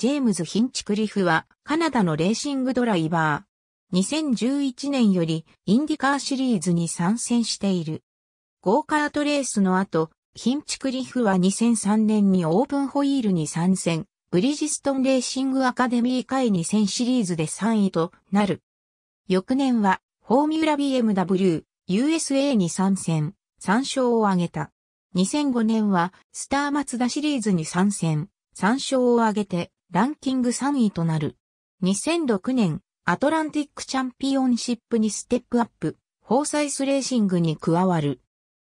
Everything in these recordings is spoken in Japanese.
ジェームズ・ヒンチクリフはカナダのレーシングドライバー。2011年よりインディカーシリーズに参戦している。ゴーカートレースの後、ヒンチクリフは2003年にオープンホイールに参戦、ブリジストンレーシングアカデミー会2000シリーズで3位となる。翌年は、フォーミュラ BMW、USA に参戦、参勝を挙げた。2005年は、スターマツダシリーズに参戦、参勝を挙げて、ランキング3位となる。2006年、アトランティックチャンピオンシップにステップアップ、フォーサイスレーシングに加わる。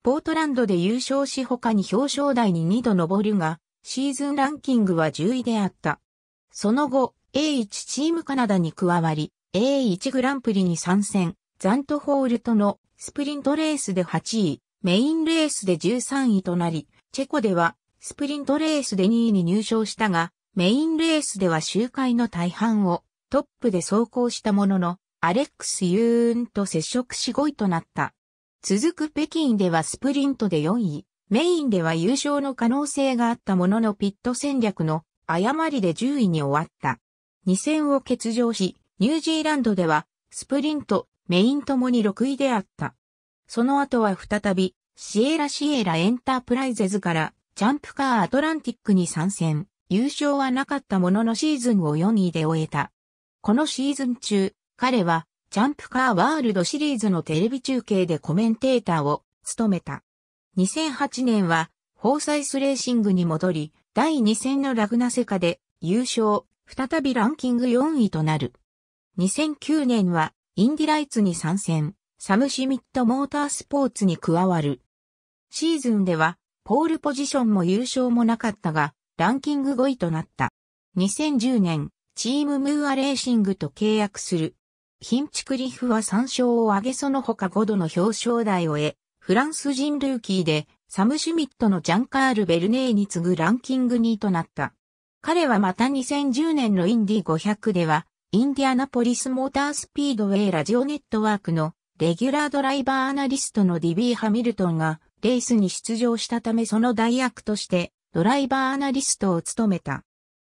ポートランドで優勝し他に表彰台に2度上るが、シーズンランキングは10位であった。その後、A1 チームカナダに加わり、A1 グランプリに参戦、ザントホールとのスプリントレースで8位、メインレースで13位となり、チェコではスプリントレースで2位に入賞したが、メインレースでは周回の大半をトップで走行したものの、アレックス・ユーンと接触し5位となった。続く北京ではスプリントで4位、メインでは優勝の可能性があったもののピット戦略の誤りで10位に終わった。2戦を欠場し、ニュージーランドではスプリント、メインともに6位であった。その後は再び、シエラシエラエンタープライゼズからジャンプカーアトランティックに参戦。優勝はなかったもののシーズンを4位で終えた。このシーズン中、彼は、ジャンプカーワールドシリーズのテレビ中継でコメンテーターを務めた。2008年は、フォーサイスレーシングに戻り、第2戦のラグナセカで優勝、再びランキング4位となる。2009年は、インディライツに参戦、サムシミットモータースポーツに加わる。シーズンでは、ポールポジションも優勝もなかったが、ランキング5位となった。2010年、チームムーアレーシングと契約する。ヒンチクリフは3勝を挙げその他5度の表彰台を得、フランス人ルーキーで、サム・シュミットのジャンカール・ベルネーに次ぐランキング2位となった。彼はまた2010年のインディ500では、インディアナポリスモータースピードウェイラジオネットワークのレギュラードライバーアナリストのディビー・ハミルトンがレースに出場したためその代役としてドライバーアナリストを務めた。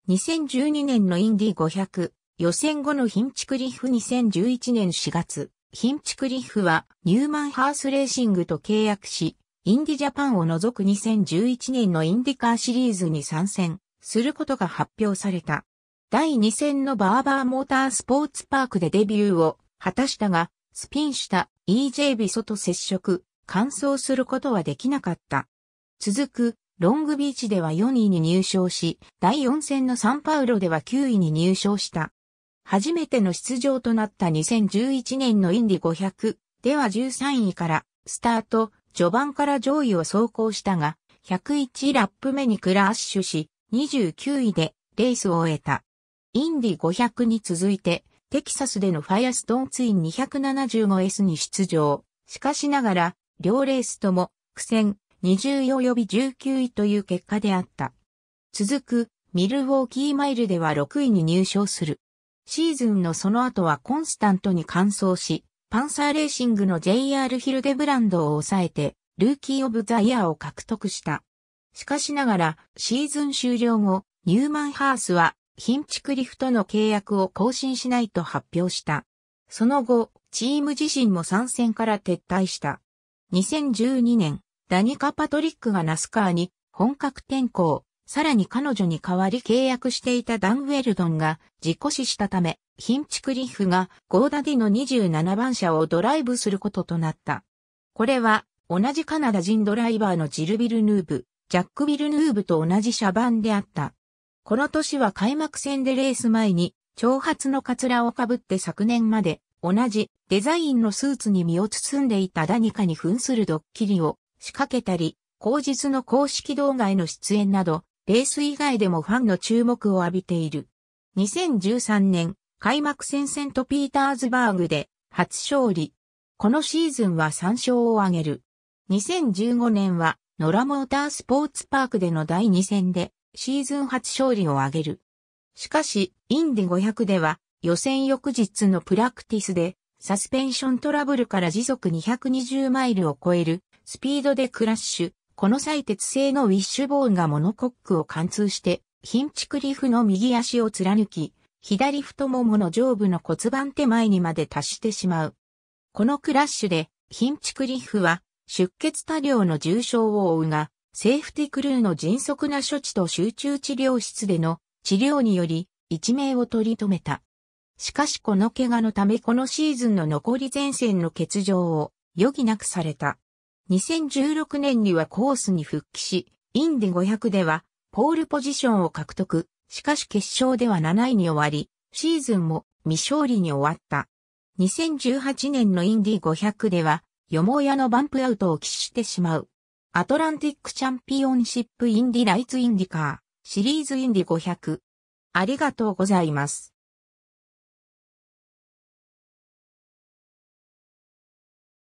2012年のインディ500、予選後のヒンチクリフ2011年4月、ヒンチクリフはニューマンハースレーシングと契約し、インディジャパンを除く2011年のインディカーシリーズに参戦することが発表された。第2戦のバーバーモータースポーツパークでデビューを果たしたが、スピンした EJ ビソと接触、完走することはできなかった。続くロングビーチでは4位に入賞し、第4戦のサンパウロでは9位に入賞した。初めての出場となった2011年のインディ500では13位からスタート、序盤から上位を走行したが、101ラップ目にクラッシュし、29位でレースを終えた。インディ500に続いて、テキサスでのファイアストーンツイン 275S に出場。しかしながら、両レースとも、苦戦、20位及び19位という結果であった。続く、ミルウォーキーマイルでは6位に入賞する。シーズンのその後はコンスタントに完走し、パンサーレーシングの JR ヒルデブランドを抑えて、ルーキー・オブ・ザ・イヤーを獲得した。しかしながら、シーズン終了後、ニューマン・ハースは、ヒンチクリフとの契約を更新しないと発表した。その後、チーム自身も参戦から撤退した。2012年、ダニカ・パトリックがナスカーに本格転向、さらに彼女に代わり契約していたダンウェルドンが事故死したため、ヒンチクリッフがゴーダディの27番車をドライブすることとなった。これは同じカナダ人ドライバーのジル・ビルヌーブ、ジャック・ビルヌーブと同じ車番であった。この年は開幕戦でレース前に長髪のカツラをかぶって昨年まで同じデザインのスーツに身を包んでいたダニカに扮するドッキリを仕掛けたり、後日の公式動画への出演など、レース以外でもファンの注目を浴びている。2013年、開幕戦セントピーターズバーグで初勝利。このシーズンは3勝を挙げる。2015年は、ノラモータースポーツパークでの第2戦で、シーズン初勝利を挙げる。しかし、インディ500では、予選翌日のプラクティスで、サスペンショントラブルから時速220マイルを超えるスピードでクラッシュ。この際鉄製のウィッシュボーンがモノコックを貫通して、ヒンチクリフの右足を貫き、左太ももの上部の骨盤手前にまで達してしまう。このクラッシュで、ヒンチクリフは出血多量の重傷を負うが、セーフティクルーの迅速な処置と集中治療室での治療により、一命を取り留めた。しかしこの怪我のためこのシーズンの残り前線の欠場を余儀なくされた。2016年にはコースに復帰し、インディ500では、ポールポジションを獲得、しかし決勝では7位に終わり、シーズンも未勝利に終わった。2018年のインディ500では、よもやのバンプアウトを喫してしまう。アトランティックチャンピオンシップインディライツインディカー、シリーズインディ500。ありがとうございます。